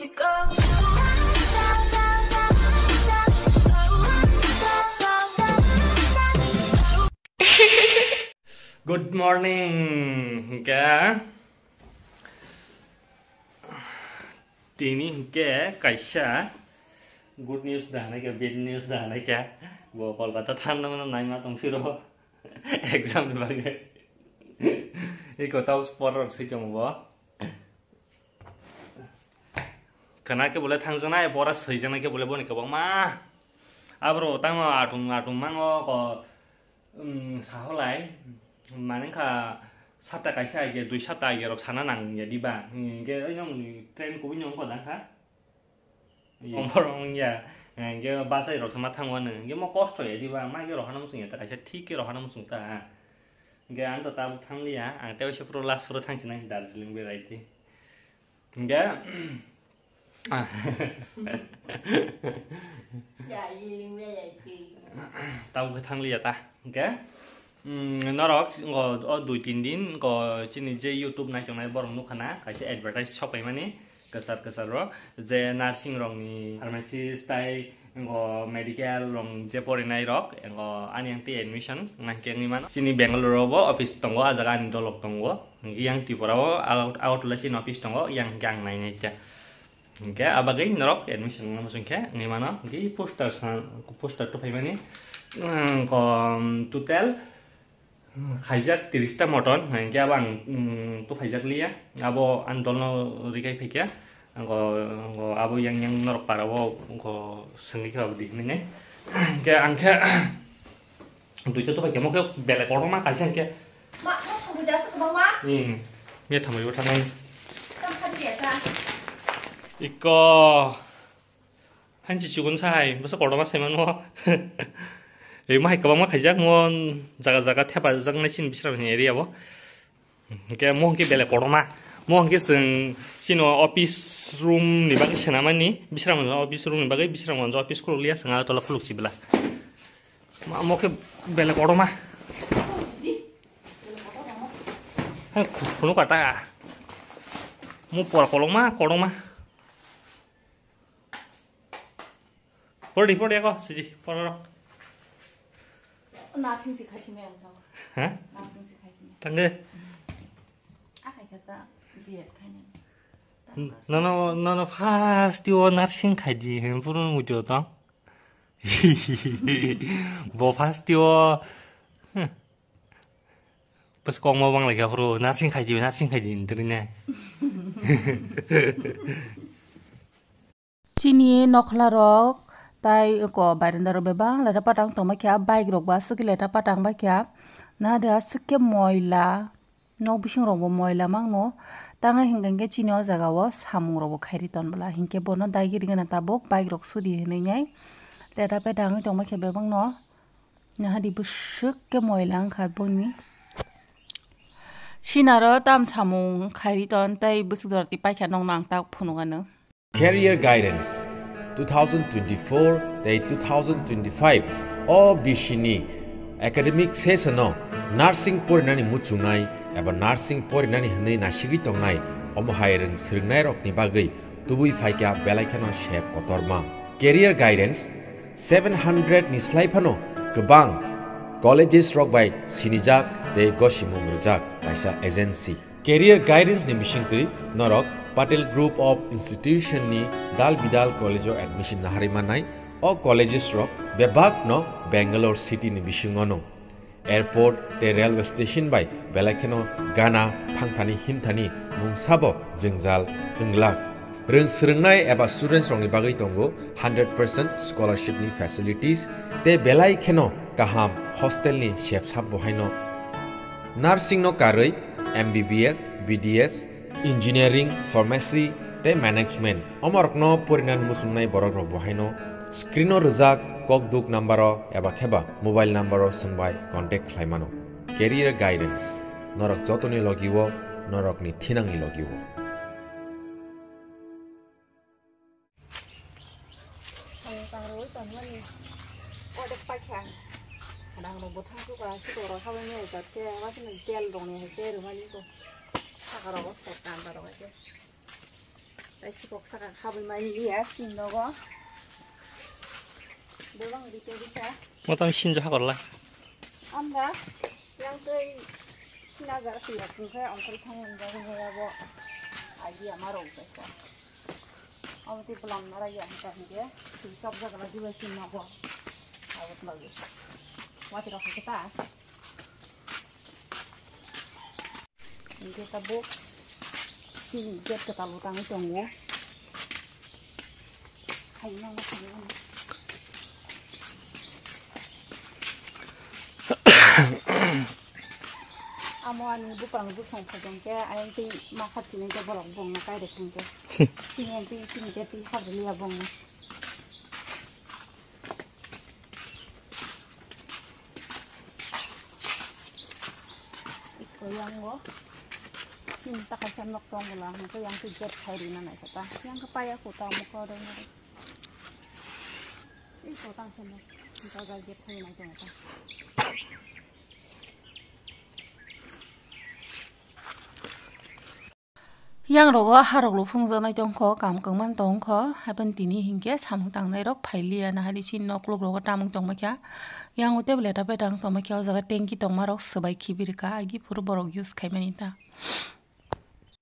Good morning, ke? Tini ke? Kaisa? Good news dah, nih ya, Bad news dah, nih ke? Gua call kata naik ya. matung firo? Exam berbagai. Iko tahu sport sih cuma bỏ ra khana ke bole bỏ nick swijana ke à bro, kabang ma abro tang atung atung mang ko sao lại mà nên cả sắp tới cái sai cái đuôi sát tay cái rọc sana nặng vậy đi bà cái ấy nhông trên cũng nhông còn đáng khác ông bảo ông nhà cái ba sai rọc sama thang quan này cái mà cost rồi đi bà mai cái rọc hắn sung vậy ta cái thích cái rọc hắn sung ta cái anh ta tao thang đi à anh tao sẽ pro last pro thang xin anh Darjeeling về đây đi cái tao cái thằng lìa ta ok nó đó ngò đuổi tin đến ngò trên cái youtube này trong này bỏ nó khá cái sẽ advertise shop ấy mà nè kasar kasar ro je nursing rong ni pharmacy tai ngo medical rong je pore nai rok ngo anyang ti admission ngai ke ni man sini bangalore bo office tongo ajaga ni dolok tongo yang ti porao out out la sin office tongo yang gang nai nai cha ok, aber Regen rock, ja, nicht so ein Ke, niemand, die Puster, Puster, Topimani, Tutel, Hajak, Tirista Motor, ein Gaban, Tufajak Lia, Abo Antono Riga Pika, Abo Yang Yang Nork Parabo, Sengika, die Mine, Ke Anke, du tust doch, ich muss ja Belle Korma, ich denke, Mama, du darfst Mama? Mir tun wir gut, Mama. Dann kann ich jetzt sagen. Iko hanci shi gon masa koro ma semeno ri mahai koba ma kajak ngon, jaga-jaga tepa zang na shi bi shiram nge ri apa, ngekai mo hongke ma, mo hongkesen shi no office room ni bang ishena ma ni, bi shiram nge no office room ni bang kai bi shiram nge nge office kolo liya tolak kolo ki bila, ma mo ke bele koro ma, kono kota, mo puara koro ma, koro ma. đi đi con, nó, Nào 버리 버리 거 쓰지 버러럭 나승지 가시네요 저 어? 나승지 가시네 당근 아까 갔다 위에 가네 너너 너너 파스티 오 나싱 가지 부르는 거죠 뭐 파스티 오 Pas kau ngomong lagi aku narsing kaji narsing kaji internya. Cini noklarok tai ko barin daro be bang la dapa tang toma kya bike rok ba sik le dapa tang ba kya na da sik moila no bising ro moila mang no tanga hingang ke chini o wo samung ro khairi ton bla hingke bono dai gi ringa ta bok bike rok su di hne nyai le da pe dang toma kya be bang no na di bu ke moila ang kha bong ni tam samung khairi ton tai bu su dor ti pa kya nong nang tak phunu ga no career guidance 2024 tei 2025 o bishini academic session o nursing porinani muchungnai eba nursing porinani hne nasigi tongnai omo haireng sringnai rokni bagai tubui phaikya belaikhano shep kotorma career guidance 700 ni slaifano kbang colleges rok bai sinijak tei goshimu murjak kaisa agency career guidance ni mishing tui norok Patel group of institution নি ডাল বিদাল college admission নাহারিমা নাই অ কলেজেস রেবাক ন Bangalore city নি বিশুঙ্গন airport তে রেলওয়ে স্টেশন বাই বেলাখেন গানা ফাংথানি হিমথানি মূসাব জিংজাল হংলা রংসরাই এবার স্টুডেন্টস রঙের বাকে দো হান্ড্রেড পার্সেন্ট স্কলারশিপ নি ফেসিলিটিস তে বেলাইখেন কাহাম হস্টেল নি সেবসাব বহাইন নার্সিং ন কারই M B B S Engineering, Pharmacy, Tei Management. Omar no porinan musunai borok ro bohaino. Screen rizak kok duk number eba kheba mobile number sunbai contact khlaimano. Career guidance. Norok jotoni logiwo, norok ni thinangi logiwo. đang một tháng trước là sức đồ rồi không nghe giật kia, bác sĩ mình gel rồi này, gel rồi mà đi rồi. 사과라고 사과 안 바라가지고 날씨 복사가 밥을 많이 이해할 수 있는 거 뭐랑 우리 때리자 어떤 신조 하걸라 안가 양들 신하자라 그 약간 그래 엉클 상는다 그거야고 아이디야 말어 없었어 아무튼 불안 나라 이야기하는 게 불쌍하다가 누가 신나고 아무튼 말이야 와들어 가겠다 Hindi tabo. Singgit katalutang itong wo. Hai na ya. mo kayo. Amo anu bu pang bu song phajong ke ai ti makat sini ke bolok bong nakai kai de sing ke. Sini en ti sini ke ti hab ni la ya, bong na. Ikko yang wo. Pinatakasan loktong ko lang. Ito yung tiget kay rin na naisa ta. Yang kapaya ko ta mo ko daw na rin. Ito tang sa mo. Ito gaget kay na ito na ta. yang rogo harok lo phung janai tong kho kam kang man tong kho hapen tini hingke sam tang nai rok phaili ana hadi chin nok lo rogo tam tong ma kya yang ote bleta pe tang tong ma kya jaga tengki tong ma rok sabai khibir ka agi pur borok use khaimani ta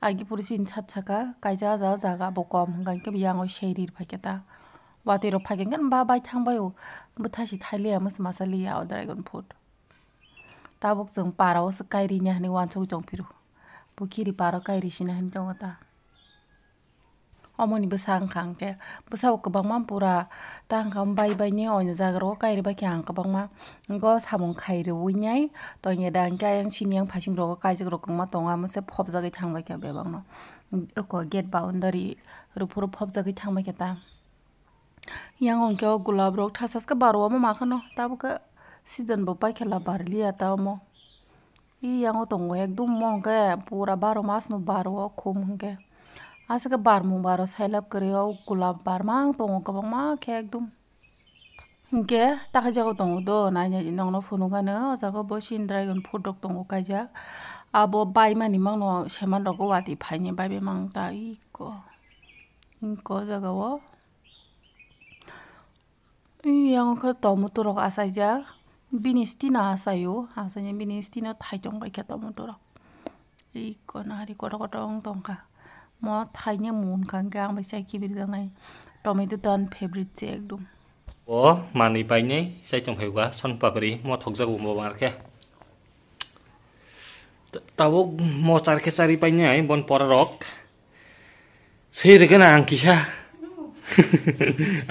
아기 부르신 차차가 까자자자가 먹고 뭔가니까 미양어 쉐이리를 밝혔다. 와대로 파견간 바바이 창바요. 뭐 다시 타일리아 무슨 마살리아 어드라이건 푸드. 따복성 빠라오스 까이리냐 하니 완초 정피로. 뭐 길이 바로 까이리시나 한정어다. 어머니무상강게무사고그방만보라땅감바이바니어느자그로까이르바키안그방만이거사몽카이르우냐이또이제단가양신양파싱로고까지그로그마동아무세펍자기탕바키배방노이거겟바운더리루포로펍자기탕바키다 yang onkyo gulab rok thasas ka barwa ma makhano tab ka season bo pa khela barli ata mo i yango tongo ekdum mo ka pura 12 mas no barwa khum hngke Asa ke bar asika barmung baro sailab krio gulab barmang tongo dum. khe tak aja ko tongo do ka ne phunukgano ko bo shin dragon fruit rok ka ja. abo no mangno seman rok wati phaini be mang ta iko hingko jagao yang kha tomato asa asaijak bini stina asayo asaini bini stina thaitong baikha tomato rok iko nari kodok tong ka mo thainya mun kangkang bai sai kibir dangai tomato ton favorite che ekdum o mani pai nei sai chong phai son papri mo thok jagu mo bar ke tawo mo char ke sari pai nei bon pororok sei de kana angki sha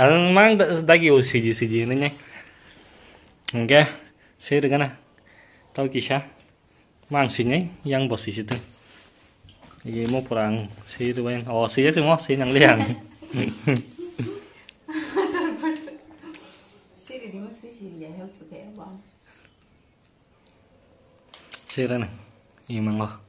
ang mang dagi o siji siji nei nei ngke sei de kana tau ki sha mang sinai yang posisi tu 이게 목포랑 시두뱅 어 시작스 뭐 시냥량 시리 니모 시시리야 헬스 대박 시라는 이만 거